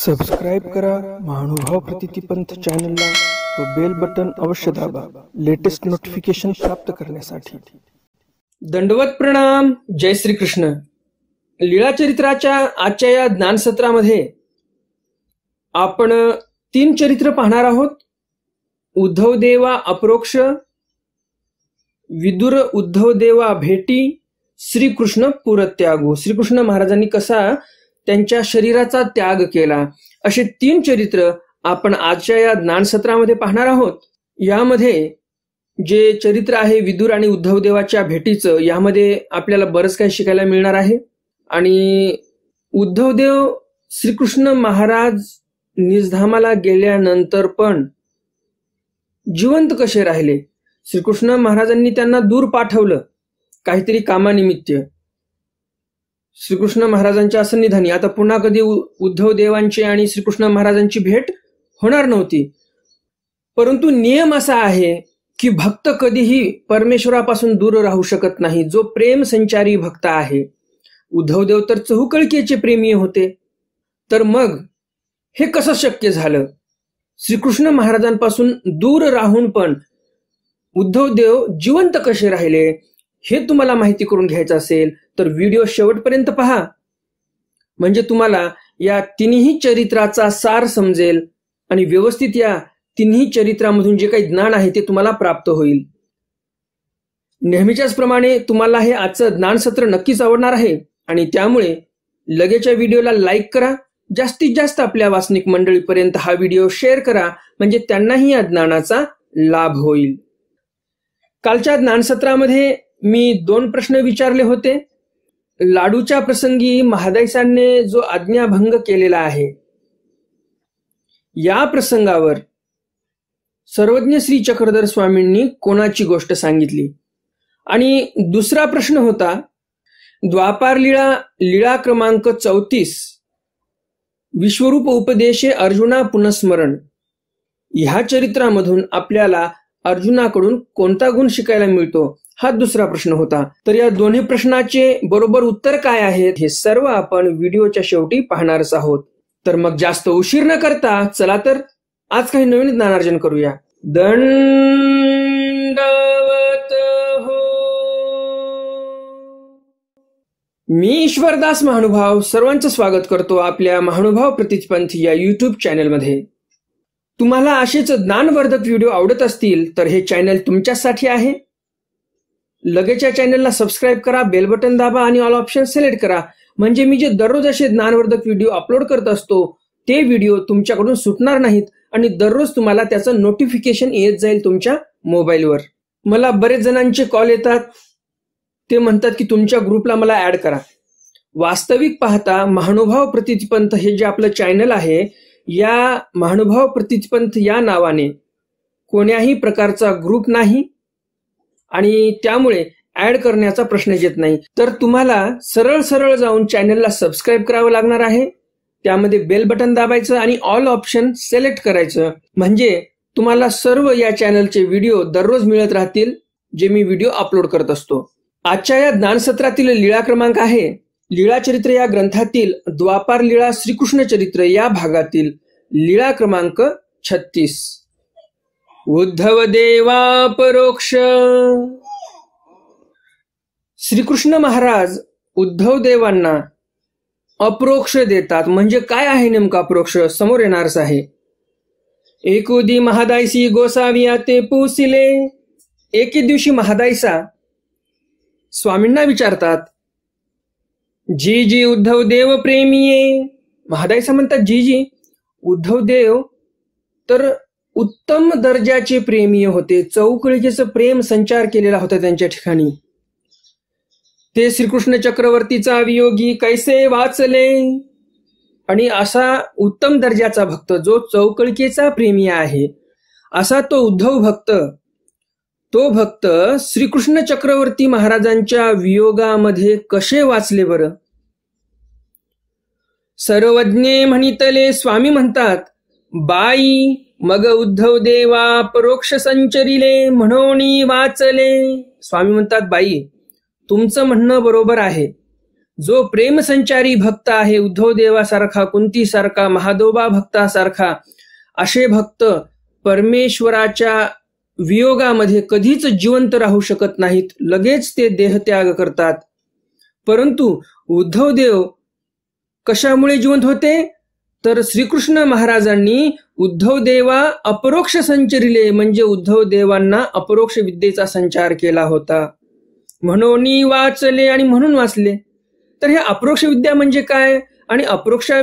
Subscribe करा महानुभाव प्रतितीपंथ चॅनलला व बेल बटन अवश्य दाबा लेटेस्ट नोटिफिकेशन प्राप्त करण्यासाठी दंडवत प्रणाम जय श्री कृष्ण चरित्राच्या आजच्या या ज्ञानसत्रामध्ये आपण तीन चरित्र पाहणार आहोत उद्धव देवा अप्रोक्ष विदुर उद्धव देवा भेटी श्रीकृष्ण पुरत्यागो श्रीकृष्ण महाराजांनी कसा त्यांच्या शरीराचा त्याग केला असे तीन चरित्र आपण आजच्या या ज्ञानसत्रामध्ये पाहणार आहोत यामध्ये जे चरित्र आहे विदुर आणि उद्धव देवाच्या भेटीचं यामध्ये आपल्याला बरंच काही शिकायला मिळणार आहे आणि उद्धवदेव श्रीकृष्ण महाराज निजधामाला गेल्यानंतर पण जिवंत कसे राहिले श्रीकृष्ण महाराजांनी त्यांना दूर पाठवलं काहीतरी कामानिमित्त श्रीकृष्ण महाराजांच्या सन्निधानी आता पुन्हा कधी उद्धव देवांची आणि श्रीकृष्ण महाराजांची भेट होणार नव्हती परंतु नियम असा आहे की भक्त कधीही परमेश्वरापासून दूर राहू शकत नाही जो प्रेम संचारी भक्त आहे उद्धव देव तर चहुकळकीचे प्रेमी होते तर मग हे कसं शक्य झालं श्रीकृष्ण महाराजांपासून दूर राहून पण उद्धव देव जिवंत कसे राहिले हे तुम्हाला माहिती करून घ्यायचं असेल तर व्हिडिओ शेवटपर्यंत पहा म्हणजे तुम्हाला या तिन्ही चरित्राचा सार समजेल आणि व्यवस्थित या तिन्ही चरित्रामधून जे काही ज्ञान आहे ते तुम्हाला प्राप्त होईल नेहमीच्याच प्रमाणे तुम्हाला हे आजचं ज्ञानसत्र नक्कीच आवडणार आहे आणि त्यामुळे लगेचच्या व्हिडिओला लाईक करा जास्तीत जास्त आपल्या वासनिक मंडळीपर्यंत हा व्हिडिओ शेअर करा म्हणजे त्यांनाही या ज्ञानाचा लाभ होईल कालच्या ज्ञानसत्रामध्ये मी दोन प्रश्न विचारले होते लाडूच्या प्रसंगी महादाईसांनी जो आज्ञाभंग केलेला आहे या प्रसंगावर सर्वज्ञ श्री चक्रधर स्वामींनी कोणाची गोष्ट सांगितली आणि दुसरा प्रश्न होता द्वापार लिळा लिळा क्रमांक चौतीस विश्वरूप उपदेशे अर्जुना पुनस्मरण ह्या चरित्रामधून आपल्याला अर्जुनाकडून कोणता गुण शिकायला मिळतो हा दुसरा प्रश्न होता तर या दोन्ही प्रश्नाचे बरोबर उत्तर काय आहे हे सर्व आपण व्हिडिओच्या शेवटी पाहणारच आहोत तर मग जास्त उशीर न करता चला तर आज काही नवीन ज्ञानार्जन करूया दंडवत हो. मी ईश्वरदास महानुभाव सर्वांचं स्वागत करतो आपल्या महानुभाव प्रतिपंथ या युट्यूब चॅनेलमध्ये तुम्हाला असेच ज्ञानवर्धक व्हिडिओ आवडत असतील तर हे चॅनेल तुमच्यासाठी आहे लगेच्या चॅनलला सबस्क्राईब करा बेल बटन दाबा आणि ऑल ऑप्शन सिलेक्ट करा म्हणजे मी जे दररोज असे ज्ञानवर्धक व्हिडिओ अपलोड करत असतो ते व्हिडिओ तुमच्याकडून सुटणार नाहीत आणि दररोज तुम्हाला त्याचं नोटिफिकेशन येत जाईल तुमच्या मोबाईलवर मला बरेच जणांचे कॉल येतात ते म्हणतात की तुमच्या ग्रुपला मला ऍड करा वास्तविक पाहता महानुभाव प्रतिपंथ हे जे आपलं चॅनल आहे या महानुभाव प्रतिपंथ या नावाने कोणत्याही प्रकारचा ग्रुप नाही आणि त्यामुळे ऍड करण्याचा प्रश्न येत नाही तर तुम्हाला सरळ सरळ जाऊन चॅनलला सबस्क्राईब करावं लागणार आहे त्यामध्ये बेल बटन दाबायचं आणि ऑल ऑप्शन सिलेक्ट करायचं म्हणजे तुम्हाला सर्व या चॅनलचे व्हिडिओ दररोज मिळत राहतील जे मी व्हिडिओ अपलोड करत असतो आजच्या या ज्ञानसत्रातील लीळा क्रमांक आहे लीळा चरित्र या ग्रंथातील द्वापार लीळा श्रीकृष्ण चरित्र या भागातील लीळा क्रमांक छत्तीस उद्धव देवा परोक्ष श्रीकृष्ण महाराज उद्धव देवांना अप्रोक्ष देतात म्हणजे काय आहे नेमका अप्रोक्ष समोर येणारच आहे एकुदी महादायसी गोसावी ते पोसिले एके दिवशी महादायसा स्वामींना विचारतात जी जी उद्धव देव प्रेमीये महादायसा म्हणतात जी जी उद्धव देव तर उत्तम दर्जाचे प्रेमीय होते चौकळीकेचं प्रेम संचार केलेला होता त्यांच्या ठिकाणी ते श्रीकृष्ण चक्रवर्तीचा वियोगी कैसे वाचले आणि असा उत्तम दर्जाचा भक्त जो चौकळकेचा प्रेमी आहे असा तो उद्धव भक्त तो भक्त श्रीकृष्ण चक्रवर्ती महाराजांच्या वियोगामध्ये कसे वाचले बरं सर्वज्ञे म्हणितले स्वामी म्हणतात बाई मग उद्धव देवा परोक्ष संचरिले म्हणून वाचले स्वामी म्हणतात बाई तुमचं म्हणणं बरोबर आहे जो प्रेम संचारी भक्त आहे उद्धव देवासारखा कुंतीसारखा महादोबा भक्तासारखा असे भक्त परमेश्वराच्या वियोगामध्ये कधीच जिवंत राहू शकत नाहीत लगेच ते देहत्याग करतात परंतु उद्धव देव कशामुळे जिवंत होते तर श्रीकृष्ण महाराजांनी उद्धव देवा अपरोक्ष संचरिले म्हणजे उद्धव देवांना अपरोक्ष विद्येचा संचार केला होता म्हणून वाचले आणि म्हणून वाचले तर हे अप्रोक्ष विद्या म्हणजे काय आणि अप्रोक्ष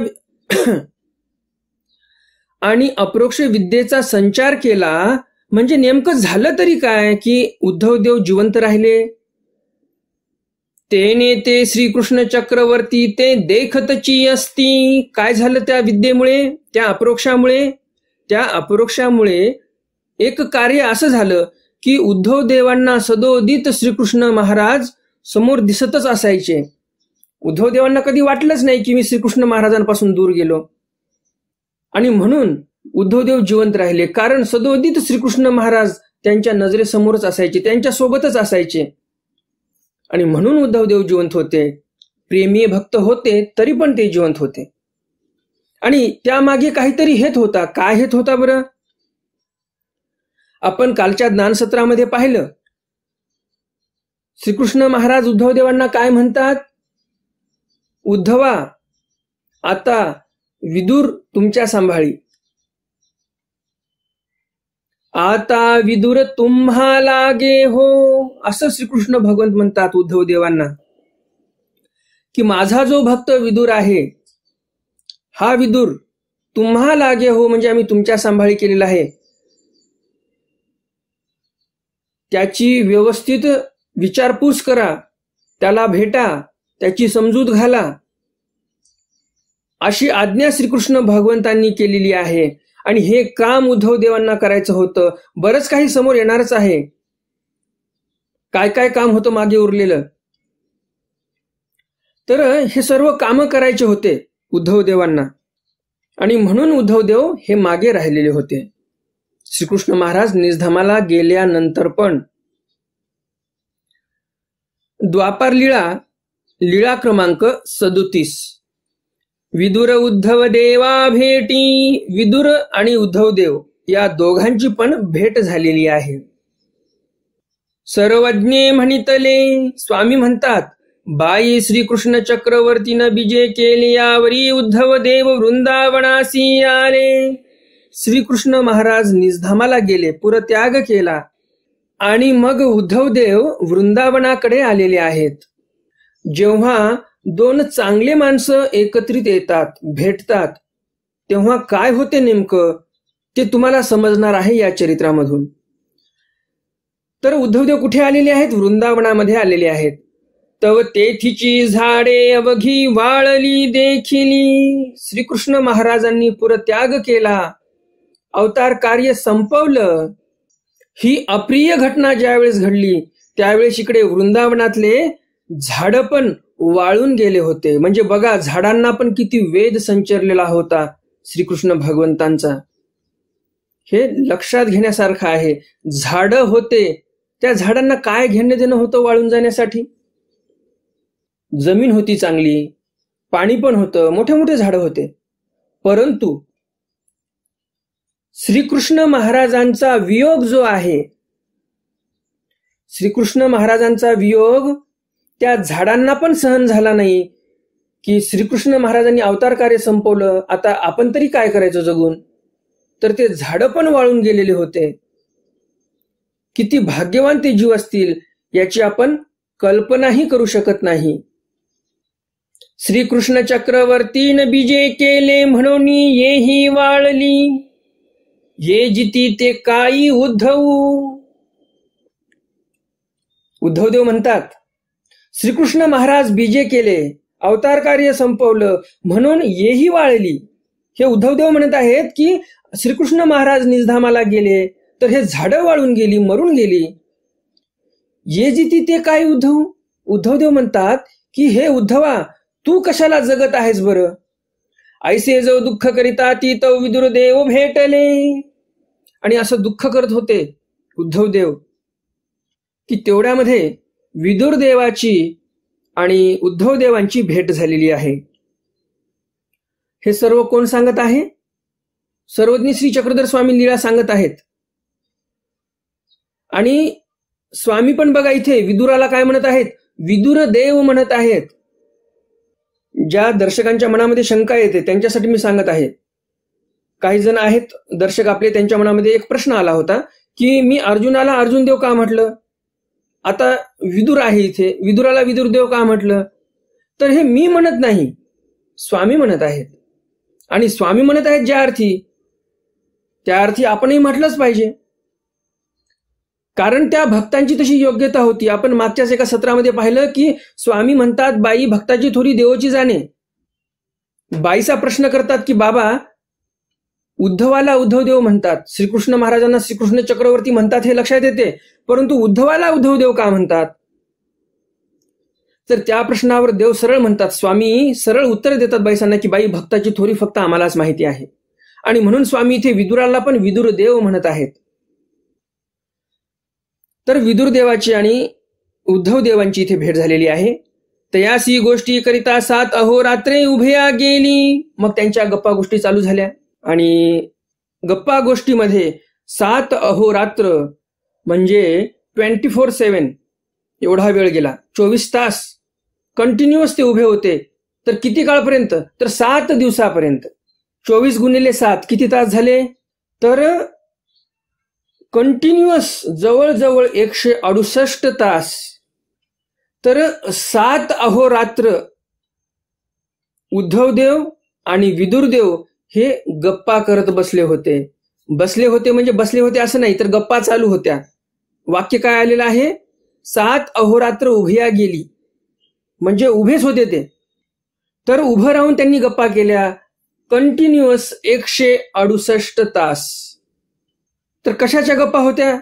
आणि अप्रोक्ष विद्येचा संचार केला म्हणजे नेमकं झालं तरी काय की उद्धव देव जिवंत राहिले तेने ते श्रीकृष्ण चक्रवर्ती ते देखतची असती काय झालं त्या विद्येमुळे त्या अप्रोक्षामुळे त्या अपरोक्षामुळे एक कार्य असं झालं की उद्धव देवांना सदोदित श्रीकृष्ण महाराज समोर दिसतच असायचे उद्धव देवांना कधी वाटलंच नाही की मी श्रीकृष्ण महाराजांपासून दूर गेलो आणि म्हणून उद्धव देव जिवंत राहिले कारण सदोदित श्रीकृष्ण महाराज त्यांच्या नजरेसमोरच असायचे त्यांच्या सोबतच असायचे आणि म्हणून उद्धव देव जिवंत होते प्रेमी भक्त होते तरी पण ते जिवंत होते आणि त्यामागे काहीतरी हेत होता काय हेत होता बर आपण कालच्या ज्ञानसत्रामध्ये पाहिलं श्रीकृष्ण महाराज उद्धवदेवांना काय म्हणतात उद्धवा आता विदूर तुमच्या सांभाळी आता विदुर तुम्हा लागे हो असं श्रीकृष्ण भगवंत म्हणतात उद्धव देवांना की माझा जो भक्त विदुर आहे हा विदुर तुम्हा लागे हो म्हणजे आम्ही तुमच्या सांभाळी केलेला आहे त्याची व्यवस्थित विचारपूस करा त्याला भेटा त्याची समजूत घाला अशी आज्ञा श्रीकृष्ण भगवंतांनी केलेली आहे आणि हे काम उद्धव देवांना करायचं होतं बरंच काही समोर येणारच आहे काय काय काम होतं मागे उरलेलं तर हे सर्व काम करायचे होते उद्धव देवांना आणि म्हणून उद्धव देव हे मागे राहिलेले होते श्रीकृष्ण महाराज निजधामाला गेल्यानंतर पण द्वापार लीळा लीळा क्रमांक सदोतीस विदुर उद्धव देवा भेटी विदुर आणि उद्धव देव या दोघांची पण भेट झालेली आहे सर्वज्ञे म्हणितले स्वामी म्हणतात बाई श्रीकृष्ण चक्रवर्तीनं बिजे केले यावरी उद्धव देव वृंदावनासी आले श्रीकृष्ण महाराज निजधामाला गेले पुरत्याग केला आणि मग उद्धव देव वृंदावनाकडे आलेले आहेत जेव्हा दोन चांगले माणसं एकत्रित येतात भेटतात तेव्हा काय होते नेमकं ते तुम्हाला समजणार आहे या चरित्रामधून तर उद्धवदेव कुठे आलेले आहेत वृंदावनामध्ये आलेले आहेत तव तेथीची झाडे अवघी वाळली देखिली श्रीकृष्ण महाराजांनी पुरत्याग केला अवतार कार्य संपवलं ही अप्रिय घटना ज्यावेळेस घडली त्यावेळेस इकडे वृंदावनातले झाड पण वाळून गेले होते म्हणजे बघा झाडांना पण किती वेद संचरलेला होता श्रीकृष्ण भगवंतांचा हे लक्षात घेण्यासारखं आहे झाड होते त्या झाडांना काय घेणं देणं होतं वाळून जाण्यासाठी जमीन होती चांगली पाणी पण होतं मोठे मोठे झाडं होते परंतु श्रीकृष्ण महाराजांचा वियोग जो आहे श्रीकृष्ण महाराजांचा वियोग त्या झाडांना पण सहन झाला नाही की श्रीकृष्ण महाराजांनी अवतार कार्य संपवलं आता आपण तरी काय करायचं जगून तर ते झाड पण वाळून गेलेले होते किती भाग्यवान ते जीव असतील याची आपण कल्पनाही करू शकत नाही श्रीकृष्ण चक्रवर्तीन बीजे केले म्हणून येही वाळली ये जिती ते काई उद्धव उद्धवदेव म्हणतात श्रीकृष्ण महाराज बीजे केले अवतार कार्य संपवलं म्हणून येही वाळली हे उद्धवदेव म्हणत आहेत की श्रीकृष्ण महाराज निजधामाला गेले तर हे झाडं वाळून गेली मरून गेली ये जिती ते काय उद्धव उद्धवदेव म्हणतात की हे उद्धवा तू कशाला जगत आहेस बर आईसे जो दुःख करिता ती तव विदुर देव भेटले आणि असं दुःख करत होते उद्धवदेव की तेवढ्यामध्ये विदुर देवाची आणि उद्धव देवांची भेट झालेली आहे हे सर्व कोण सांगत आहे सर्वज्ञ श्री चक्रधर स्वामी लीला सांगत आहेत आणि स्वामी पण बघा इथे विदुराला काय म्हणत आहेत विदुर देव म्हणत आहेत ज्या दर्शकांच्या मनामध्ये शंका येते त्यांच्यासाठी मी सांगत आहे काही जण आहेत दर्शक आपले त्यांच्या मनामध्ये एक प्रश्न आला होता की मी अर्जुनाला अर्जुन देव का म्हटलं आता विदुर आहे इथे विदुराला विदुर देव का म्हटलं तर हे मी म्हणत नाही स्वामी म्हणत आहेत आणि स्वामी म्हणत आहेत ज्या अर्थी त्या अर्थी आपणही म्हटलंच पाहिजे कारण त्या भक्तांची तशी योग्यता होती आपण मागच्याच एका सत्रामध्ये पाहिलं की स्वामी म्हणतात बाई भक्ताची थोडी देवची जाणे बाईचा प्रश्न करतात की बाबा उद्धवाला उद्धव देव म्हणतात श्रीकृष्ण महाराजांना श्रीकृष्ण चक्रवर्ती म्हणतात हे लक्षात येते परंतु उद्धवाला उद्धव देव का म्हणतात तर त्या प्रश्नावर देव सरळ म्हणतात स्वामी सरळ उत्तर देतात बाईसांना की बाई भक्ताची थोरी फक्त आम्हालाच माहिती आहे आणि म्हणून स्वामी इथे विदुराला पण विदुर देव म्हणत आहेत तर विदुरदेवाची आणि उद्धव देवांची इथे भेट झालेली आहे ही गोष्टी करिता सात अहोरात्रे उभ्या गेली मग त्यांच्या गप्पा गोष्टी चालू झाल्या आणि गप्पा गोष्टीमध्ये सात अहोरात्र म्हणजे ट्वेंटी फोर सेवन एवढा वेळ गेला चोवीस तास कंटिन्युअस ते उभे होते तर किती काळपर्यंत तर सात दिवसापर्यंत चोवीस गुणिले सात किती तास झाले तर कंटिन्युअस जवळजवळ एकशे अडुसष्ट तास तर सात अहोरात्र देव आणि विदुरदेव हे गप्पा करत बसले होते बसले होते म्हणजे बसले होते असं नाही तर गप्पा चालू होत्या वाक्य काय आलेलं आहे सात अहोरात्र उभ्या गेली म्हणजे उभेच होते ते तर उभं राहून त्यांनी गप्पा केल्या कंटिन्युअस एकशे अडुसष्ट तास तर कशाच्या गप्पा होत्या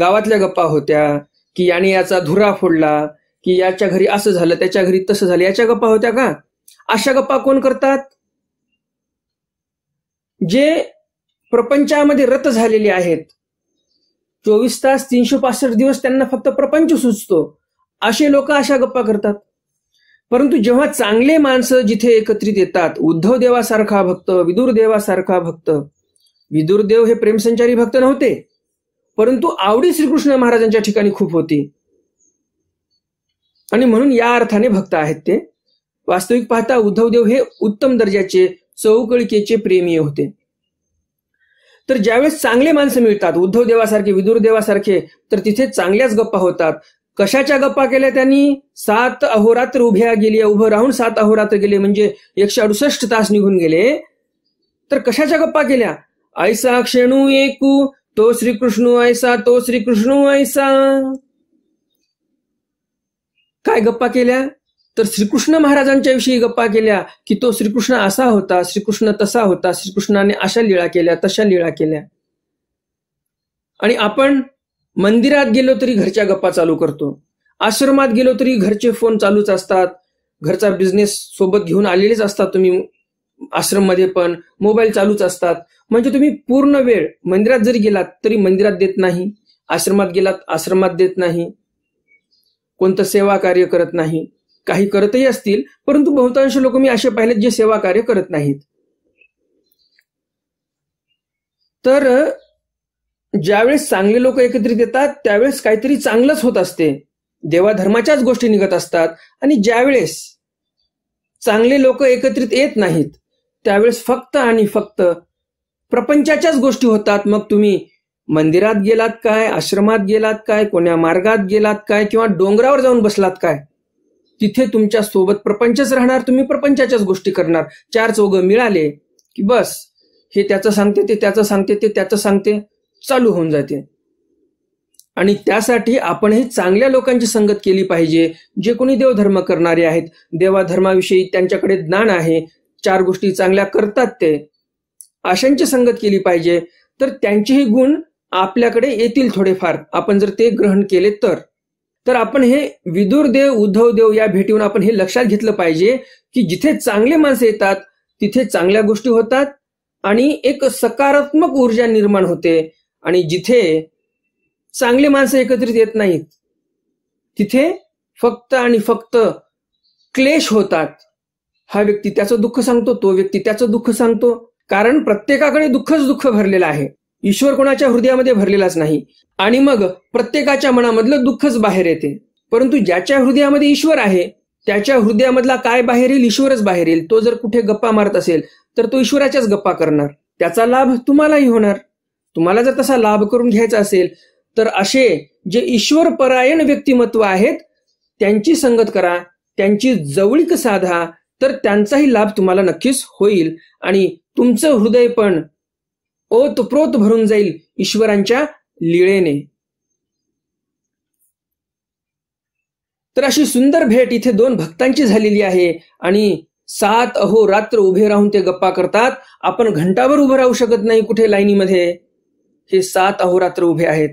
गावातल्या गप्पा होत्या की याने याचा धुरा फोडला की याच्या घरी असं झालं त्याच्या घरी तसं झालं याच्या गप्पा होत्या का अशा गप्पा कोण करतात जे प्रपंचामध्ये रत झालेले आहेत चोवीस तास तीनशे पासष्ट दिवस त्यांना फक्त प्रपंच सुचतो असे लोक अशा गप्पा करतात परंतु जेव्हा चांगले माणसं जिथे एकत्रित येतात उद्धव देवासारखा भक्त विदुर देवासारखा भक्त विदुर देव हे प्रेमसंचारी भक्त नव्हते परंतु आवडी श्रीकृष्ण महाराजांच्या ठिकाणी खूप होती आणि म्हणून या अर्थाने भक्त आहेत ते वास्तविक पाहता उद्धव देव हे उत्तम दर्जाचे चौकळकेचे प्रेमी होते तर ज्यावेळेस चांगले माणसं मिळतात उद्धव देवासारखे विदुर देवासारखे तर तिथे चांगल्याच गप्पा होतात कशाच्या गप्पा केल्या त्यांनी सात अहोरात्र उभ्या गेल्या उभं राहून सात अहोरात्र गेले म्हणजे एकशे अडुसष्ट तास निघून गेले तर कशाच्या गप्पा केल्या ऐसा क्षणू एकू तो श्रीकृष्ण ऐसा तो श्रीकृष्ण ऐसा काय गप्पा केल्या तर श्रीकृष्ण महाराजांच्या विषयी गप्पा केल्या की तो श्रीकृष्ण असा होता श्रीकृष्ण तसा होता श्रीकृष्णाने अशा लीळा केल्या तशा लीळा केल्या आणि आपण मंदिरात गेलो तरी घरच्या गप्पा चालू करतो आश्रमात गेलो तरी घरचे फोन चालूच असतात घरचा बिझनेस सोबत घेऊन आलेलेच असतात तुम्ही आश्रम मध्ये पण मोबाईल चालूच असतात म्हणजे तुम्ही पूर्ण वेळ मंदिरात जरी गेलात तरी मंदिरात देत नाही आश्रमात गेलात आश्रमात देत नाही कोणतं सेवा कार्य करत नाही काही करतही असतील परंतु बहुतांश लोक मी असे पाहिलेत जे सेवा कार्य करत नाहीत तर ज्यावेळेस चांगले लोक एकत्रित येतात त्यावेळेस काहीतरी चांगलंच होत असते देवाधर्माच्याच गोष्टी निघत असतात आणि ज्यावेळेस चांगले लोक एकत्रित येत नाहीत त्यावेळेस फक्त आणि फक्त प्रपंचाच्याच गोष्टी होतात मग तुम्ही मंदिरात गेलात काय आश्रमात गेलात काय कोण्या मार्गात गेलात काय किंवा डोंगरावर जाऊन बसलात काय तिथे तुमच्या सोबत प्रपंचच राहणार तुम्ही प्रपंचाच्याच गोष्टी करणार चार चौघ मिळाले की बस हे त्याचं सांगते ते त्याचं सांगते ते त्याचं सांगते चालू होऊन जाते आणि त्यासाठी आपणही चांगल्या लोकांची संगत केली पाहिजे जे कोणी देवधर्म करणारे आहेत देवाधर्माविषयी त्यांच्याकडे ज्ञान आहे चार गोष्टी चांगल्या करतात ते अशांची संगत केली पाहिजे तर त्यांचेही गुण आपल्याकडे येतील थोडेफार आपण जर ते ग्रहण केले तर तर आपण हे विदुर देव उद्धव देव या भेटीवरून आपण हे लक्षात घेतलं पाहिजे की जिथे चांगले माणसे येतात तिथे चांगल्या गोष्टी होतात आणि एक सकारात्मक ऊर्जा निर्माण होते आणि जिथे चांगले माणसं एकत्रित येत नाहीत तिथे फक्त आणि फक्त क्लेश होतात हा व्यक्ती त्याचं दुःख सांगतो तो व्यक्ती त्याचं दुःख सांगतो कारण प्रत्येकाकडे दुःखच दुःख भरलेलं आहे ईश्वर कोणाच्या हृदयामध्ये भरलेलाच नाही आणि मग प्रत्येकाच्या मनामधलं दुःखच बाहेर येते परंतु ज्याच्या हृदयामध्ये ईश्वर आहे त्याच्या हृदयामधला काय बाहेर येईल ईश्वरच बाहेर येईल तो जर कुठे गप्पा मारत असेल तर तो ईश्वराच्याच गप्पा करणार त्याचा लाभ तुम्हालाही होणार तुम्हाला जर तसा लाभ करून घ्यायचा असेल तर असे जे ईश्वर परायण व्यक्तिमत्व आहेत त्यांची संगत करा त्यांची जवळीक साधा तर त्यांचाही लाभ तुम्हाला नक्कीच होईल आणि तुमचं हृदय पण ओतप्रोत भरून जाईल ईश्वरांच्या लिळेने तर अशी सुंदर भेट इथे दोन भक्तांची झालेली आहे आणि सात अहो रात्र उभे राहून ते गप्पा करतात आपण घंटावर उभं राहू शकत नाही कुठे लाईनीमध्ये हे सात अहोरात्र उभे आहेत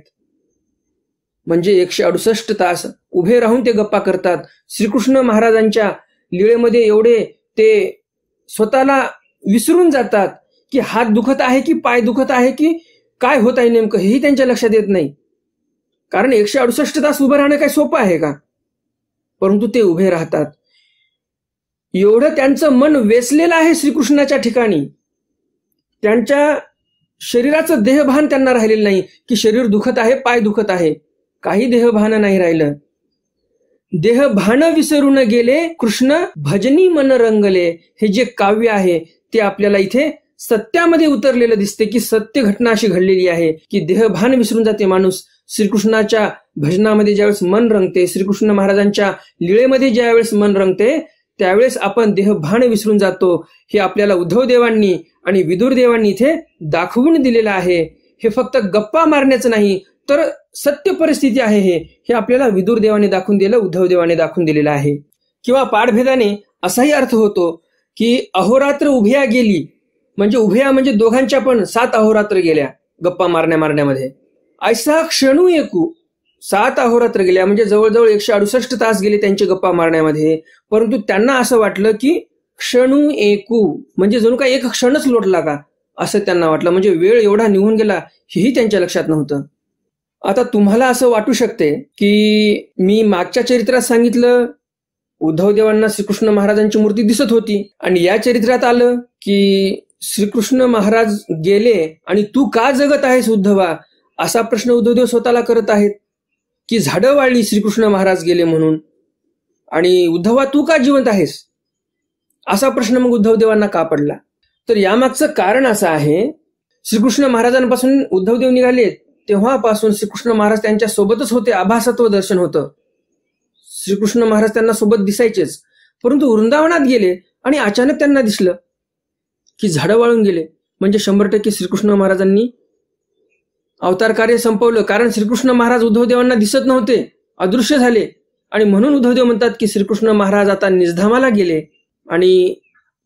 म्हणजे एकशे अडुसष्ट तास उभे राहून ते गप्पा करतात श्रीकृष्ण महाराजांच्या लिळेमध्ये एवढे ते स्वतःला विसरून जातात की हात दुखत आहे की पाय दुखत आहे की काय होत आहे नेमकं हेही त्यांच्या लक्षात येत नाही कारण एकशे अडुसष्ट तास उभं राहणं काही सोपं आहे का परंतु ते उभे राहतात एवढं त्यांचं मन वेचलेलं आहे श्रीकृष्णाच्या ठिकाणी त्यांच्या शरीराचं देहभान त्यांना राहिलेलं नाही की शरीर दुखत आहे पाय दुखत आहे काही देहभान नाही राहिलं देहभान विसरून गेले कृष्ण भजनी मन रंगले हे जे काव्य आहे ते आपल्याला इथे सत्यामध्ये उतरलेलं दिसते की सत्य घटना अशी घडलेली आहे की देहभान विसरून जाते माणूस श्रीकृष्णाच्या भजनामध्ये ज्यावेळेस मन रंगते श्रीकृष्ण महाराजांच्या लिळेमध्ये ज्यावेळेस मन रंगते त्यावेळेस आपण देहभान विसरून जातो हे आपल्याला उद्धव देवांनी आणि विदुर देवांनी इथे दाखवून दिलेलं आहे हे फक्त गप्पा मारण्याचं नाही तर सत्य परिस्थिती आहे हे हे आपल्याला विदुर देवाने दाखवून दिलं उद्धव देवाने दाखवून दिलेलं आहे किंवा पाठभेदाने असाही अर्थ होतो की अहोरात्र उभ्या गेली म्हणजे उभ्या म्हणजे दोघांच्या पण सात अहोरात्र गेल्या गप्पा मारण्या मारण्यामध्ये ऐसा क्षणू एकू सात अहोरात्र गेल्या म्हणजे जवळजवळ एकशे अडुसष्ट तास गेले त्यांची गप्पा मारण्यामध्ये परंतु त्यांना असं वाटलं की क्षणू एकू म्हणजे जणू काही एक क्षणच लोटला का असं त्यांना वाटलं म्हणजे वेळ एवढा निघून गेला हेही त्यांच्या लक्षात नव्हतं आता तुम्हाला असं वाटू शकते की मी मागच्या चरित्रात सांगितलं उद्धव देवांना श्रीकृष्ण महाराजांची मूर्ती दिसत होती आणि या चरित्रात आलं की श्रीकृष्ण महाराज गेले आणि तू का जगत आहेस उद्धवा असा प्रश्न उद्धवदेव स्वतःला करत आहेत की झाडं वाळली श्रीकृष्ण महाराज गेले म्हणून आणि उद्धवा तू का जिवंत आहेस असा प्रश्न मग उद्धवदेवांना का पडला तर यामागचं कारण असं आहे श्रीकृष्ण महाराजांपासून उद्धवदेव निघाले तेव्हापासून श्रीकृष्ण महाराज त्यांच्या सोबतच होते आभासत्व दर्शन होतं श्रीकृष्ण महाराज त्यांना सोबत दिसायचेच परंतु वृंदावनात गेले आणि अचानक त्यांना दिसलं की झाडं वाळून गेले म्हणजे शंभर टक्के श्रीकृष्ण महाराजांनी अवतार कार्य संपवलं कारण श्रीकृष्ण महाराज उद्धवदेवांना दिसत नव्हते अदृश्य झाले आणि म्हणून उद्धवदेव म्हणतात की श्रीकृष्ण महाराज आता निजधामाला गेले आणि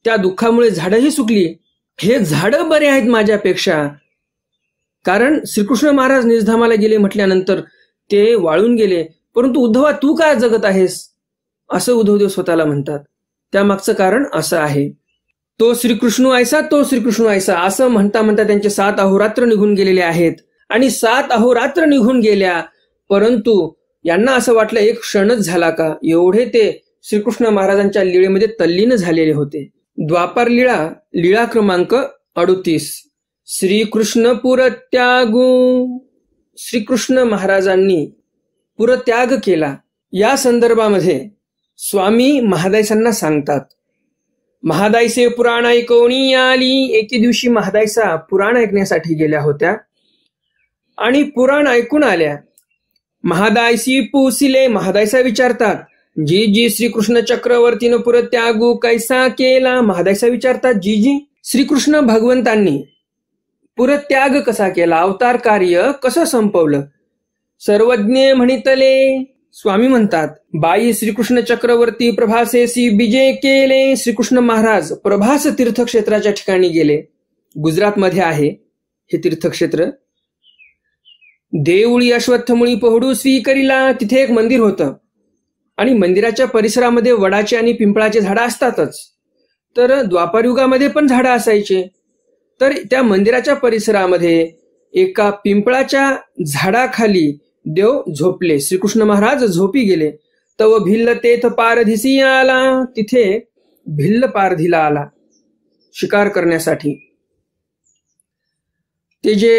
त्या दुःखामुळे झाडंही सुकली हे झाडं बरे आहेत माझ्यापेक्षा कारण श्रीकृष्ण महाराज निजधामाला गेले म्हटल्यानंतर ते वाळून गेले परंतु उद्धवा तू का जगत आहेस असं उद्धवदेव स्वतःला म्हणतात त्यामागचं कारण असं आहे तो श्रीकृष्ण ऐसा तो श्रीकृष्ण ऐसा असं म्हणता म्हणता त्यांचे सात अहोरात्र निघून गेलेले आहेत आणि सात अहोरात्र निघून गेल्या परंतु यांना असं वाटलं एक क्षणच झाला का एवढे ते श्रीकृष्ण महाराजांच्या लीळेमध्ये तल्लीन झालेले होते द्वापार लीळा लीळा क्रमांक अडुतीस श्रीकृष्ण पुरत्यागू श्रीकृष्ण महाराजांनी पुरत्याग केला या संदर्भामध्ये स्वामी महादेशांना सांगतात महादाईसे पुराण ऐकवणी आली एके दिवशी महादाईसा पुराण ऐकण्यासाठी गेल्या होत्या आणि पुराण ऐकून आल्या महादायसी पुसिले महादायसा विचारतात जी जी श्रीकृष्ण चक्रवर्तीनं पुर त्यागू कैसा केला महादायसा विचारतात जी जी श्रीकृष्ण भगवंतांनी पुरत्याग कसा केला अवतार कार्य कसं संपवलं सर्वज्ञ म्हणितले स्वामी म्हणतात बाई श्रीकृष्ण चक्रवर्ती प्रभासेसी विजय केले श्रीकृष्ण महाराज प्रभास तीर्थक्षेत्राच्या ठिकाणी गेले गुजरात मध्ये आहे हे तीर्थक्षेत्र देऊळी अश्वत्थमुळी पोहडू स्वीकरीला तिथे एक मंदिर होतं आणि मंदिराच्या परिसरामध्ये वडाचे आणि पिंपळाचे झाडं असतातच तर द्वापारयुगामध्ये पण झाडं असायचे तर त्या मंदिराच्या परिसरामध्ये एका पिंपळाच्या झाडाखाली देव झोपले श्रीकृष्ण महाराज झोपी गेले तव भिल्ल तेथ पारधीसी आला तिथे भिल्ल पारधीला आला शिकार करण्यासाठी ते जे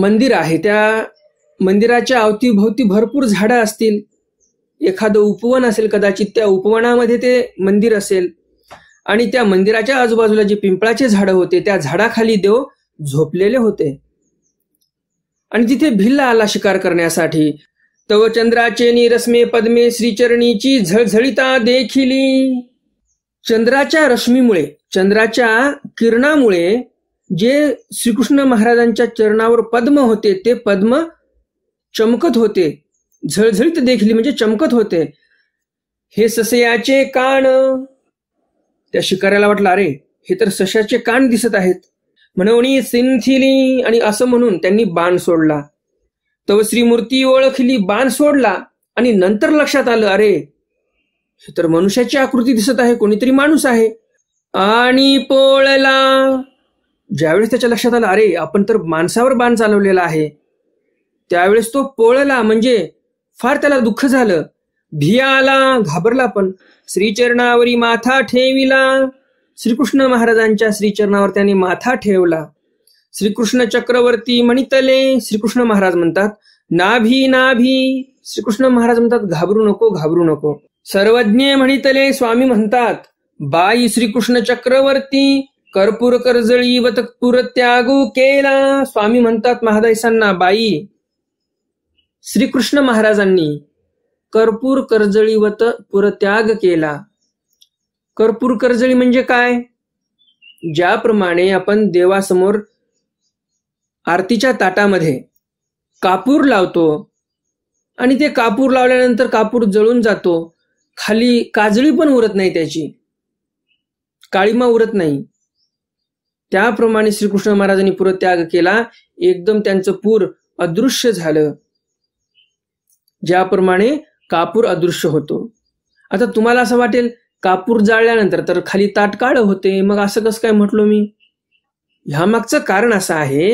मंदिर आहे त्या मंदिराच्या अवतीभोवती भरपूर झाडं असतील एखादं उपवन असेल कदाचित त्या उपवनामध्ये ते मंदिर असेल आणि त्या मंदिराच्या आजूबाजूला जे पिंपळाचे झाडं होते त्या झाडाखाली देव झोपलेले होते आणि तिथे आला शिकार करण्यासाठी तव चंद्राचे निरस्मे पद्मे श्रीचरणीची झळझळीता देखिली चंद्राच्या रश्मीमुळे चंद्राच्या किरणामुळे जे श्रीकृष्ण महाराजांच्या चरणावर पद्म होते ते पद्म चमकत होते झळझळीत देखील म्हणजे चमकत होते हे ससयाचे कान त्या शिकाऱ्याला वाटलं अरे हे तर सशाचे कान दिसत आहेत मनवणी सिंथिली आणि असं म्हणून त्यांनी बाण सोडला तव श्रीमूर्ती ओळखली बाण सोडला आणि नंतर लक्षात आलं अरे हे तर मनुष्याची आकृती दिसत आहे कोणीतरी माणूस आहे आणि पोळला ज्यावेळेस त्याच्या लक्षात आलं अरे आपण तर माणसावर बाण चालवलेला आहे त्यावेळेस तो पोळला म्हणजे फार त्याला दुःख झालं भियाला घाबरला पण श्रीचरणावरी माथा ठेविला श्रीकृष्ण महाराजांच्या श्रीचरणावर त्यांनी माथा ठेवला श्रीकृष्ण चक्रवर्ती म्हणितले श्रीकृष्ण महाराज म्हणतात नाभी नाभी श्रीकृष्ण महाराज म्हणतात घाबरू नको घाबरू नको सर्वज्ञ म्हणितले स्वामी म्हणतात बाई श्रीकृष्ण चक्रवर्ती कर्पूर कर्जळी व त्यागू केला स्वामी म्हणतात महादाईसांना बाई श्रीकृष्ण महाराजांनी कर्पूर कर्जळी वत त्याग केला कर्पूर कर्जळी म्हणजे काय ज्याप्रमाणे आपण देवासमोर आरतीच्या ताटामध्ये कापूर लावतो आणि ते कापूर लावल्यानंतर कापूर जळून जातो खाली काजळी पण उरत नाही त्याची काळीमा उरत नाही त्याप्रमाणे श्रीकृष्ण महाराजांनी पुरत्याग केला एकदम त्यांचं पूर अदृश्य झालं ज्याप्रमाणे कापूर अदृश्य होतो आता तुम्हाला असं वाटेल कापूर जाळल्यानंतर तर खाली ताट होते मग असं कसं काय म्हटलो मी ह्यामागचं कारण असं आहे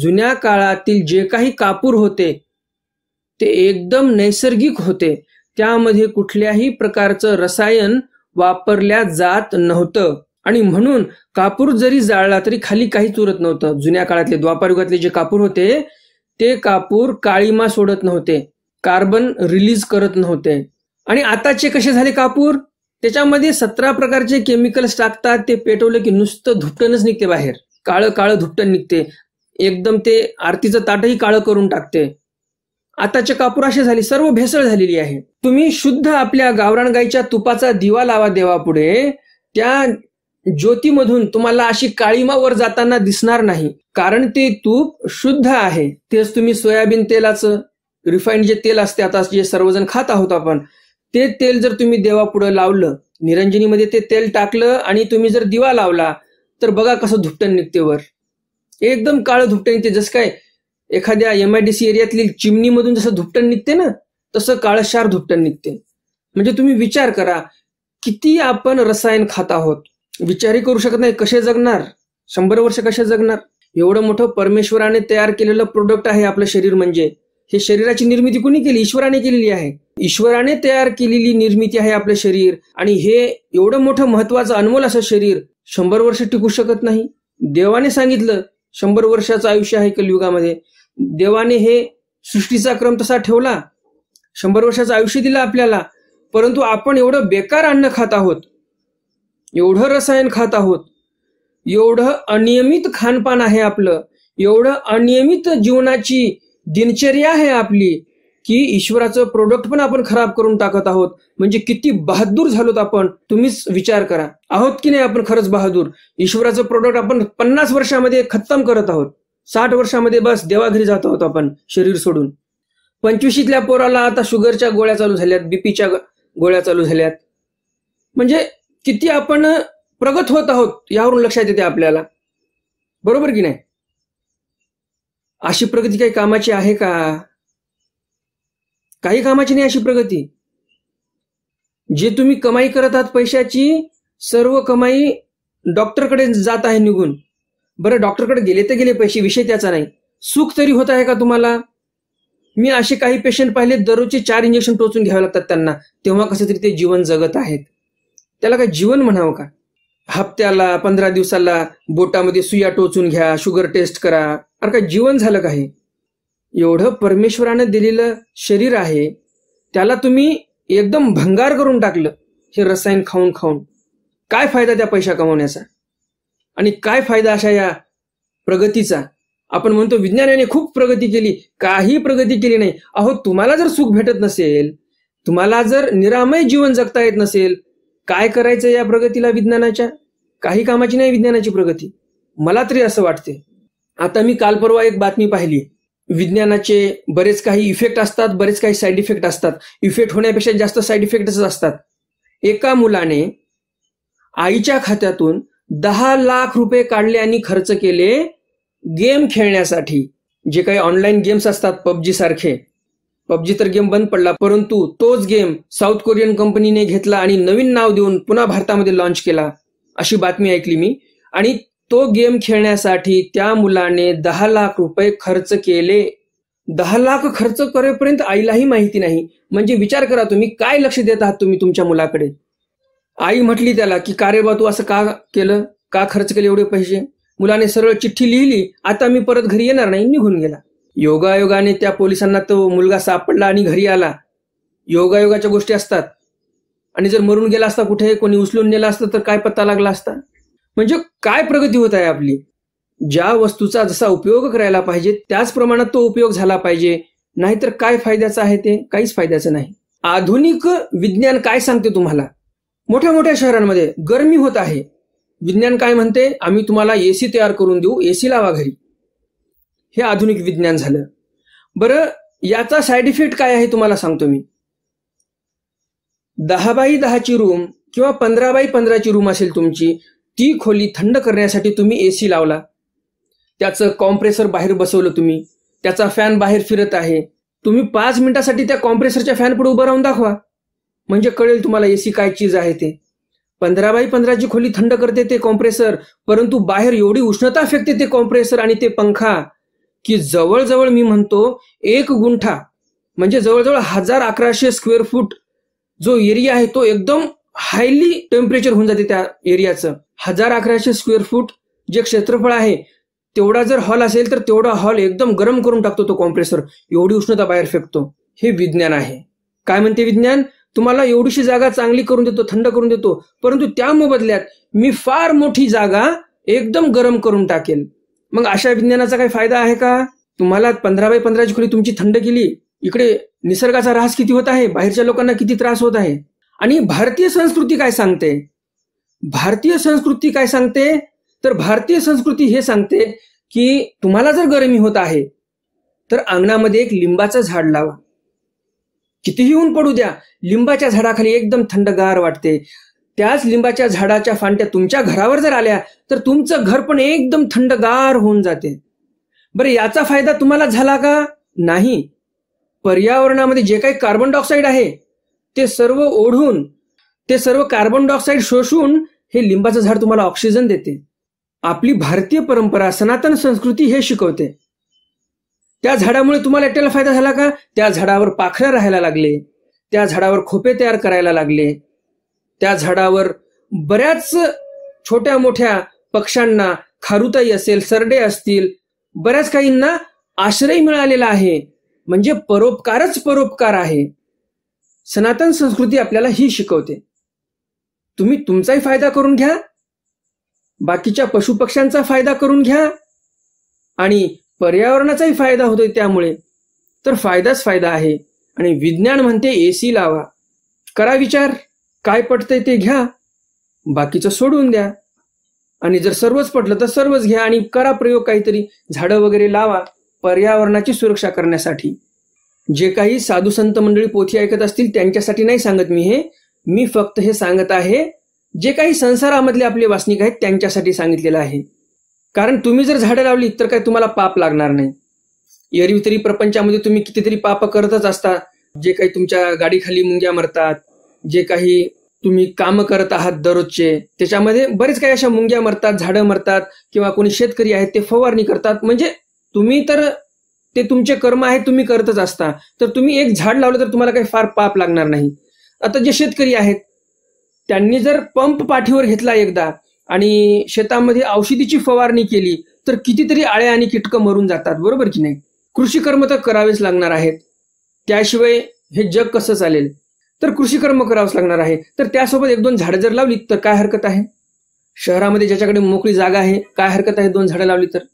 जुन्या काळातील जे काही कापूर होते ते एकदम नैसर्गिक होते त्यामध्ये कुठल्याही प्रकारचं रसायन वापरल्या जात नव्हतं आणि म्हणून कापूर जरी जाळला तरी खाली काहीच उरत नव्हतं जुन्या काळातले द्वापारयुगातले जे कापूर होते ते कापूर काळीमा सोडत नव्हते कार्बन रिलीज करत नव्हते आणि आताचे कसे झाले कापूर त्याच्यामध्ये सतरा प्रकारचे केमिकल्स टाकतात ते पेटवलं की नुसतं धुपटणच निघते बाहेर काळं काळं धुपटण निघते एकदम ते आरतीचं ताटही काळं करून टाकते आताचे कापूर अशी झाली सर्व भेसळ झालेली आहे तुम्ही शुद्ध आपल्या गावरान गाईच्या तुपाचा दिवा लावा देवापुढे त्या ज्योतीमधून तुम्हाला अशी काळीमावर जाताना दिसणार नाही कारण ते तूप शुद्ध आहे तेच तुम्ही सोयाबीन तेलाचं रिफाईंड जे तेल असते आता जे सर्वजण खात आहोत आपण ते तेल जर तुम्ही देवापुढे लावलं निरंजनीमध्ये ते तेल टाकलं आणि तुम्ही जर दिवा लावला तर बघा कसं धुपटण निघते वर एकदम काळं धुपटण निघते जसं काय एखाद्या एम आय डी सी एरियातली चिमणीमधून जसं धुपटण निघते ना तसं काळशार शार धुपटण निघते म्हणजे तुम्ही विचार करा किती आपण रसायन खात आहोत विचारही करू शकत नाही कसे जगणार शंभर वर्ष कसे जगणार एवढं मोठं परमेश्वराने तयार केलेलं प्रोडक्ट आहे आपलं शरीर म्हणजे हे शरीराची निर्मिती कुणी केली ईश्वराने केलेली आहे ईश्वराने तयार केलेली निर्मिती आहे आपलं शरीर आणि हे एवढं मोठं महत्वाचं अनमोल असं शरीर शंभर वर्ष टिकू शकत नाही देवाने सांगितलं शंभर वर्षाचं आयुष्य आहे कलियुगामध्ये देवाने हे सृष्टीचा क्रम तसा ठेवला शंभर वर्षाचं आयुष्य दिलं आपल्याला परंतु आपण एवढं बेकार अन्न खात आहोत एवढं रसायन खात आहोत एवढं अनियमित खानपान आहे आपलं एवढं अनियमित जीवनाची दिनचर्या आहे आपली की ईश्वराचं प्रोडक्ट पण आपण खराब करून टाकत आहोत म्हणजे किती बहादूर झालोत आपण तुम्हीच विचार करा आहोत की नाही आपण खरंच बहादूर ईश्वराचं प्रोडक्ट आपण पन्नास वर्षामध्ये खत्तम करत आहोत साठ वर्षामध्ये बस देवाघरी जात आहोत आपण शरीर सोडून पंचवीशीतल्या पोराला आता शुगरच्या गोळ्या चालू झाल्यात बीपीच्या गोळ्या चालू झाल्यात म्हणजे किती आपण प्रगत होत आहोत यावरून लक्षात येते आपल्याला बरोबर की नाही अशी प्रगती काही कामाची आहे का काही कामाची नाही अशी प्रगती जे तुम्ही कमाई करत आहात पैशाची सर्व कमाई डॉक्टरकडे जात आहे निघून बरं डॉक्टरकडे गेले तर गेले पैसे विषय त्याचा नाही सुख तरी होत आहे का तुम्हाला मी असे काही पेशंट पाहिले दररोजचे चार इंजेक्शन टोचून घ्यावे लागतात त्यांना तेव्हा कसं तरी ते जीवन जगत आहेत त्याला काय जीवन म्हणावं का हप्त्याला पंधरा दिवसाला बोटामध्ये सुया टोचून घ्या शुगर टेस्ट करा अरे काय जीवन झालं काही एवढं परमेश्वरानं दिलेलं शरीर आहे त्याला तुम्ही एकदम भंगार करून टाकलं हे रसायन खाऊन खाऊन काय फायदा त्या पैशा कमावण्याचा आणि काय फायदा अशा या प्रगतीचा आपण म्हणतो विज्ञानाने खूप प्रगती केली काही प्रगती केली नाही अहो तुम्हाला जर सुख भेटत नसेल तुम्हाला जर निरामय जीवन जगता येत नसेल काय करायचं या प्रगतीला विज्ञानाच्या काही कामाची नाही विज्ञानाची प्रगती मला तरी असं वाटते आता मी काल परवा एक बातमी पाहिली विज्ञानाचे बरेच काही इफेक्ट असतात बरेच काही साईड इफेक्ट असतात इफेक्ट होण्यापेक्षा जास्त साईड इफेक्टच असतात एका मुलाने आईच्या खात्यातून दहा लाख रुपये काढले आणि खर्च केले गेम खेळण्यासाठी जे काही ऑनलाईन गेम्स असतात पबजी सारखे पबजी तर गेम बंद पडला परंतु तोच गेम साऊथ कोरियन कंपनीने घेतला आणि नवीन नाव देऊन पुन्हा भारतामध्ये लॉन्च केला अशी बातमी ऐकली मी आणि तो गेम खेळण्यासाठी त्या मुलाने दहा लाख रुपये खर्च केले दहा लाख खर्च करेपर्यंत आईलाही माहिती नाही म्हणजे विचार करा तुम्ही काय लक्ष देत आहात तुम्ही तुमच्या मुलाकडे आई म्हटली त्याला की का बा तू असं का केलं का खर्च केले एवढे पैसे मुलाने सरळ चिठ्ठी लिहिली आता मी परत घरी येणार नाही निघून गेला योगायोगाने त्या पोलिसांना तो मुलगा सापडला आणि घरी आला योगायोगाच्या गोष्टी असतात आणि जर मरून गेला असता कुठे कोणी उचलून नेला असता तर काय पत्ता लागला असता म्हणजे काय प्रगती होत आहे आपली ज्या वस्तूचा जसा उपयोग करायला पाहिजे त्याच प्रमाणात तो उपयोग झाला पाहिजे नाहीतर काय फायद्याचं आहे ते काहीच फायद्याचं नाही आधुनिक विज्ञान काय सांगते तुम्हाला मोठ्या मोठ्या शहरांमध्ये गर्मी होत आहे विज्ञान काय म्हणते आम्ही तुम्हाला एसी तयार करून देऊ एसी लावा घरी हे आधुनिक विज्ञान झालं बरं याचा साईड इफेक्ट काय आहे तुम्हाला सांगतो मी दहा बाई दहाची रूम किंवा पंधरा बाई पंधराची रूम असेल तुमची ती खोली थंड करण्यासाठी तुम्ही ए सी लावला त्याचं कॉम्प्रेसर बाहेर बसवलं तुम्ही त्याचा फॅन बाहेर फिरत आहे तुम्ही पाच मिनिटासाठी त्या कॉम्प्रेसरच्या फॅन पुढे उभं राहून दाखवा म्हणजे कळेल तुम्हाला एसी काय चीज आहे ते पंधरा बाय पंधराची खोली थंड करते ते कॉम्प्रेसर परंतु बाहेर एवढी उष्णता फेकते ते कॉम्प्रेसर आणि ते पंखा की जवळजवळ मी म्हणतो एक गुंठा म्हणजे जवळजवळ हजार अकराशे स्क्वेअर फूट जो एरिया आहे तो एकदम हायली टेम्परेचर होऊन जाते त्या एरियाचं हजार अकराशे स्क्वेअर फूट जे क्षेत्रफळ आहे तेवढा जर हॉल असेल तर तेवढा हॉल एकदम गरम करून टाकतो तो कॉम्प्रेसर एवढी उष्णता बाहेर फेकतो हे विज्ञान आहे काय म्हणते विज्ञान तुम्हाला एवढीशी जागा चांगली करून देतो थंड करून देतो परंतु त्या मोबदल्यात मी फार मोठी जागा एकदम गरम करून टाकेल मग अशा विज्ञानाचा काही फायदा आहे का तुम्हाला पंधरा बाय पंधराची खोली तुमची थंड केली इकडे निसर्गाचा ऱ्हास किती होत आहे बाहेरच्या लोकांना किती त्रास होत आहे आणि भारतीय संस्कृती काय सांगते भारतीय संस्कृती काय सांगते तर भारतीय संस्कृती हे सांगते की तुम्हाला जर गरमी होत आहे तर अंगणामध्ये एक लिंबाचं झाड लावा कितीही ऊन पडू द्या लिंबाच्या झाडाखाली एकदम थंडगार वाटते त्याच लिंबाच्या झाडाच्या फांट्या तुमच्या घरावर जर आल्या तर तुमचं घर पण एकदम थंडगार होऊन जाते बरं याचा फायदा तुम्हाला झाला का नाही पर्यावरणामध्ये जे काही कार्बन डायऑक्साईड आहे ते सर्व ओढून ते सर्व कार्बन डायऑक्साईड शोषून हे लिंबाचं झाड तुम्हाला ऑक्सिजन देते आपली भारतीय परंपरा सनातन संस्कृती हे शिकवते त्या झाडामुळे तुम्हाला एकट्याला फायदा झाला का त्या झाडावर पाखऱ्या राहायला लागले त्या झाडावर खोपे तयार करायला लागले त्या झाडावर बऱ्याच छोट्या मोठ्या पक्ष्यांना खारुताई असेल सरडे असतील बऱ्याच काहींना आश्रय मिळालेला आहे म्हणजे परोपकारच परोपकार आहे सनातन संस्कृती आपल्याला ही शिकवते तुम्ही तुमचाही फायदा करून घ्या बाकीच्या पशुपक्ष्यांचा फायदा करून घ्या आणि पर्यावरणाचाही फायदा होतोय त्यामुळे तर फायदाच फायदा आहे आणि विज्ञान म्हणते एसी लावा करा विचार काय पटतंय ते घ्या बाकीचं सोडून द्या आणि जर सर्वच पटलं तर सर्वच घ्या आणि करा प्रयोग काहीतरी झाडं वगैरे लावा पर्यावरणाची सुरक्षा करण्यासाठी जे काही साधू संत मंडळी पोथी ऐकत असतील त्यांच्यासाठी नाही सांगत मी हे मी फक्त हे सांगत आहे जे काही संसारामधले आपले वासनिक आहेत त्यांच्यासाठी सांगितलेलं आहे कारण तुम्ही जर झाडं लावली तर काही तुम्हाला पाप लागणार नाही एरवी तरी प्रपंचामध्ये तुम्ही कितीतरी पाप करतच असता जे काही तुमच्या गाडीखाली मुंग्या मरतात जे काही तुम्ही काम करत आहात दररोजचे त्याच्यामध्ये बरेच काही अशा मुंग्या मरतात झाडं मरतात किंवा कोणी शेतकरी आहेत ते फवारणी करतात म्हणजे तुम्ही तर ते तुमचे कर्म आहे तुम्ही करतच असता तर तुम्ही एक झाड लावलं तर तुम्हाला काही फार पाप लागणार नाही आता जे शेतकरी आहेत त्यांनी जर पंप पाठीवर घेतला एकदा आणि शेतामध्ये औषधीची फवारणी केली तर कितीतरी आळे आणि किटक मरून जातात बरोबर की नाही कृषी कर्म तर करावेच लागणार आहेत त्याशिवाय हे जग कसं चालेल तर कृषी कर्म करावंच लागणार आहे तर त्यासोबत एक दोन झाडं जर लावली तर काय हरकत आहे शहरामध्ये ज्याच्याकडे मोकळी जागा आहे काय हरकत आहे दोन झाडं लावली तर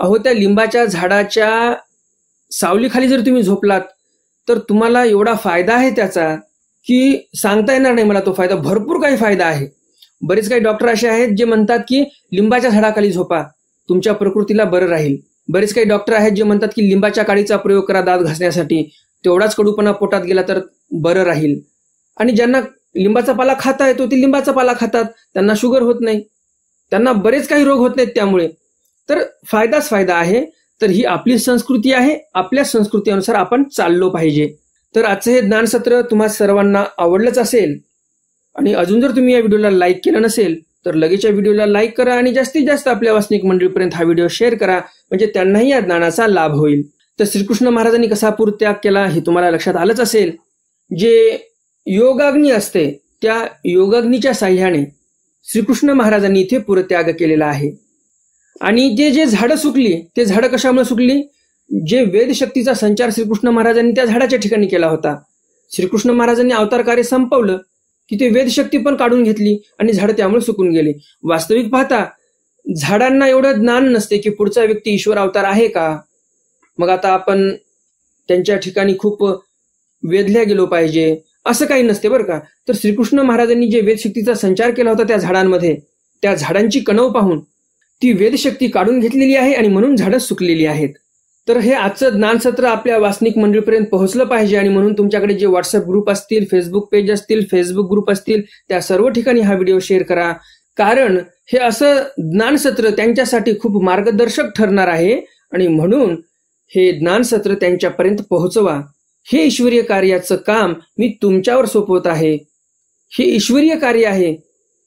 अहो त्या लिंबाच्या झाडाच्या सावलीखाली जर तुम्ही झोपलात तर तुम्हाला एवढा फायदा आहे त्याचा की सांगता येणार नाही मला तो फायदा भरपूर काही फायदा आहे बरेच काही डॉक्टर असे आहेत जे म्हणतात की लिंबाच्या झाडाखाली झोपा तुमच्या प्रकृतीला बरं राहील बरेच काही डॉक्टर आहेत जे म्हणतात की लिंबाच्या काळीचा प्रयोग करा दात घासण्यासाठी तेवढाच कडूपणा पोटात गेला तर बरं राहील आणि ज्यांना लिंबाचा पाला खाता येतो ते लिंबाचा पाला खातात त्यांना शुगर होत नाही त्यांना बरेच काही रोग होत नाहीत त्यामुळे तर फायदाच फायदा आहे तर ही आपली संस्कृती आहे आपल्या संस्कृतीनुसार आपण चाललो पाहिजे तर आजचं हे ज्ञानसत्र तुम्हा सर्वांना आवडलंच असेल आणि अजून जर तुम्ही या व्हिडिओला लाईक केलं नसेल तर लगेच या व्हिडिओला लाईक करा आणि जास्तीत जास्त आपल्या वासनिक मंडळीपर्यंत हा व्हिडिओ शेअर करा म्हणजे त्यांनाही या ज्ञानाचा लाभ होईल तर श्रीकृष्ण महाराजांनी कसा पूर्त्याग केला हे तुम्हाला लक्षात आलंच असेल जे योगाग्नी असते त्या योगाग्नीच्या साह्याने श्रीकृष्ण महाराजांनी इथे पुरत्याग केलेला आहे आणि जे जे झाडं सुकली ते झाडं कशामुळे सुकली जे वेदशक्तीचा संचार श्रीकृष्ण महाराजांनी त्या झाडाच्या ठिकाणी केला होता श्रीकृष्ण महाराजांनी अवतार कार्य संपवलं की ते वेदशक्ती पण काढून घेतली आणि झाडं त्यामुळे सुकून गेली वास्तविक पाहता झाडांना एवढं ज्ञान नसते की पुढचा व्यक्ती ईश्वर अवतार आहे का मग आता आपण त्यांच्या ठिकाणी खूप वेधल्या गेलो पाहिजे असं काही नसते बरं का तर श्रीकृष्ण महाराजांनी जे वेदशक्तीचा संचार केला होता त्या झाडांमध्ये त्या झाडांची कणव पाहून ती वेदशक्ती काढून घेतलेली आहे आणि म्हणून झाडं सुकलेली आहेत तर हे आजचं ज्ञानसत्र आपल्या वासनिक मंडळीपर्यंत पोहोचलं पाहिजे आणि म्हणून तुमच्याकडे जे व्हॉट्सअप ग्रुप असतील फेसबुक पेज असतील फेसबुक ग्रुप असतील त्या सर्व ठिकाणी हा व्हिडिओ शेअर करा कारण हे असं ज्ञानसत्र त्यांच्यासाठी खूप मार्गदर्शक ठरणार आहे आणि म्हणून हे ज्ञानसत्र त्यांच्यापर्यंत पोहोचवा हे ईश्वरीय कार्याचं काम मी तुमच्यावर सोपवत आहे हे ईश्वरीय कार्य आहे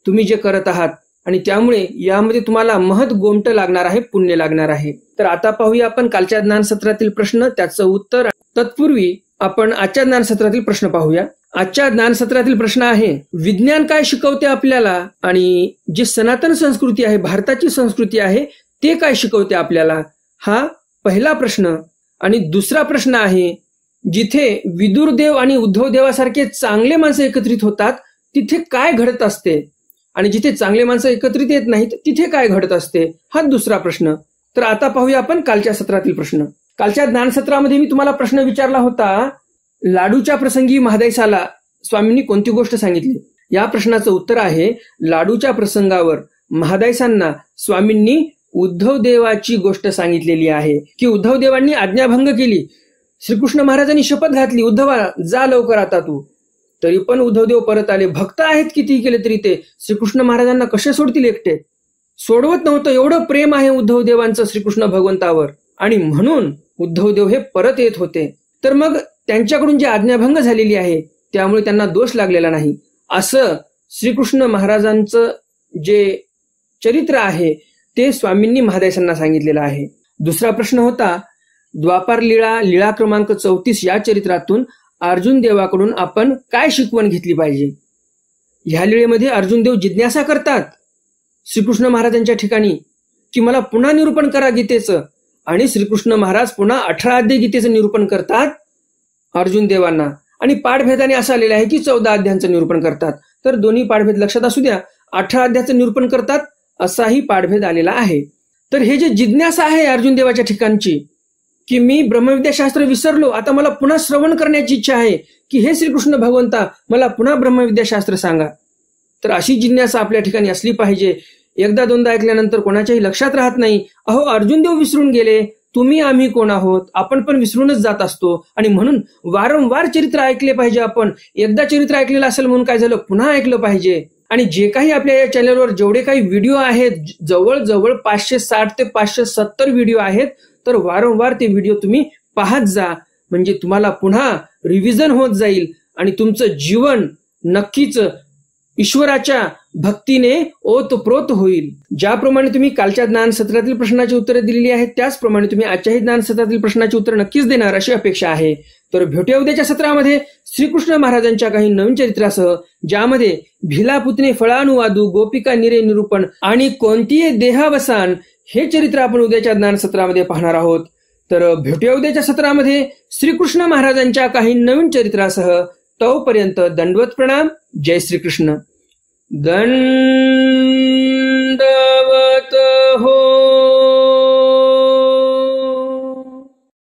तुम्ही जे करत आहात आणि त्यामुळे यामध्ये तुम्हाला महत गोमट लागणार आहे पुण्य लागणार आहे तर आता पाहूया आपण कालच्या ज्ञानसत्रातील प्रश्न त्याचं उत्तर तत्पूर्वी आपण आजच्या ज्ञानसत्रातील प्रश्न पाहूया आजच्या ज्ञानसत्रातील प्रश्न आहे विज्ञान काय शिकवते आपल्याला आणि जी सनातन संस्कृती आहे भारताची संस्कृती आहे ते काय शिकवते आपल्याला हा पहिला प्रश्न आणि दुसरा प्रश्न आहे जिथे विदुरदेव आणि उद्धव देवासारखे चांगले माणसं एकत्रित होतात तिथे काय घडत असते आणि जिथे चांगले माणसं एकत्रित येत नाहीत तिथे काय घडत असते हा दुसरा प्रश्न तर आता पाहूया आपण कालच्या सत्रातील प्रश्न कालच्या ज्ञानसत्रामध्ये मी तुम्हाला प्रश्न विचारला होता लाडूच्या प्रसंगी महादेशाला स्वामींनी कोणती गोष्ट सांगितली या प्रश्नाचं उत्तर आहे लाडूच्या प्रसंगावर महादायसांना स्वामींनी उद्धव देवाची गोष्ट सांगितलेली आहे की उद्धव देवांनी आज्ञाभंग केली श्रीकृष्ण महाराजांनी शपथ घातली उद्धवा जा लवकर आता तू तरी पण उद्धवदेव परत आले भक्त आहेत किती केले तरी ते श्रीकृष्ण महाराजांना कसे सोडतील एकटे सोडवत नव्हतं एवढं प्रेम आहे उद्धव देवांचं श्रीकृष्ण भगवंतावर आणि म्हणून उद्धवदेव हे परत येत होते तर मग त्यांच्याकडून जी आज्ञाभंग झालेली आहे त्यामुळे त्यांना दोष लागलेला नाही असं श्रीकृष्ण महाराजांचं जे चरित्र आहे ते स्वामींनी महादेशांना सांगितलेलं आहे दुसरा प्रश्न होता द्वापार लीळा लीळा क्रमांक चौतीस या चरित्रातून अर्जुन देवाकडून आपण काय शिकवण घेतली पाहिजे ह्या लीळेमध्ये अर्जुन देव जिज्ञासा करतात श्रीकृष्ण महाराजांच्या ठिकाणी की मला पुन्हा निरूपण करा गीतेचं आणि श्रीकृष्ण महाराज पुन्हा अठरा अध्याय गीतेचं निरूपण करतात अर्जुन देवांना आणि पाठभेदाने असं आलेलं आहे की चौदा अध्यायांचं निरूपण करतात तर दोन्ही पाठभेद लक्षात असू द्या अठरा अध्यायाचं निरूपण करतात असाही पाठभेद आलेला आहे तर हे जे जिज्ञासा आहे अर्जुन देवाच्या ठिकाणची की मी ब्रह्मविद्याशास्त्र विसरलो आता मला पुन्हा श्रवण करण्याची इच्छा आहे की हे श्रीकृष्ण भगवंता मला पुन्हा ब्रह्मविद्याशास्त्र सांगा तर अशी जिज्ञासा आपल्या ठिकाणी असली पाहिजे एकदा दोनदा ऐकल्यानंतर कोणाच्याही लक्षात राहत नाही अहो अर्जुन देव विसरून गेले तुम्ही आम्ही कोण आहोत आपण पण विसरूनच जात असतो आणि म्हणून वारंवार चरित्र ऐकले पाहिजे आपण एकदा चरित्र ऐकलेलं असेल म्हणून काय झालं पुन्हा ऐकलं पाहिजे आणि जे काही आपल्या या चॅनलवर जेवढे काही व्हिडिओ आहेत जवळजवळ पाचशे साठ ते पाचशे सत्तर व्हिडिओ आहेत तर वारंवार ते व्हिडिओ तुम्ही पाहत जा म्हणजे तुम्हाला पुन्हा रिव्हिजन होत जाईल आणि तुमचं जीवन नक्कीच ईश्वराच्या भक्तीने ओतप्रोत होईल ज्याप्रमाणे तुम्ही कालच्या ज्ञान सत्रातील प्रश्नाची उत्तरे दिलेली आहेत त्याचप्रमाणे तुम्ही आजच्याही ज्ञान सत्रातील प्रश्नाची उत्तर नक्कीच देणार अशी अपेक्षा आहे तर भेटूया उद्याच्या सत्रामध्ये श्रीकृष्ण महाराजांच्या काही नवीन चरित्रासह ज्यामध्ये भिलापुतने फळानुवादू गोपिका निरे निरूपण आणि कोणतीही देहावसान हे चरित्र आपण उद्याच्या ज्ञान सत्रामध्ये पाहणार आहोत तर भेटूया उद्याच्या सत्रामध्ये श्रीकृष्ण महाराजांच्या काही नवीन चरित्रासह तोपर्यंत दंडवत प्रणाम जय श्रीकृष्ण दंड